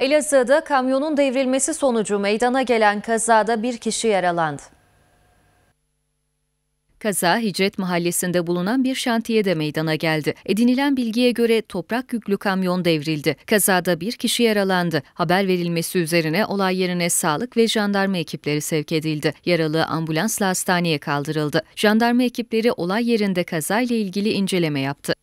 Elazığ'da kamyonun devrilmesi sonucu meydana gelen kazada bir kişi yaralandı. Kaza Hicret Mahallesi'nde bulunan bir şantiyede meydana geldi. Edinilen bilgiye göre toprak yüklü kamyon devrildi. Kazada bir kişi yaralandı. Haber verilmesi üzerine olay yerine sağlık ve jandarma ekipleri sevk edildi. Yaralı ambulansla hastaneye kaldırıldı. Jandarma ekipleri olay yerinde kazayla ilgili inceleme yaptı.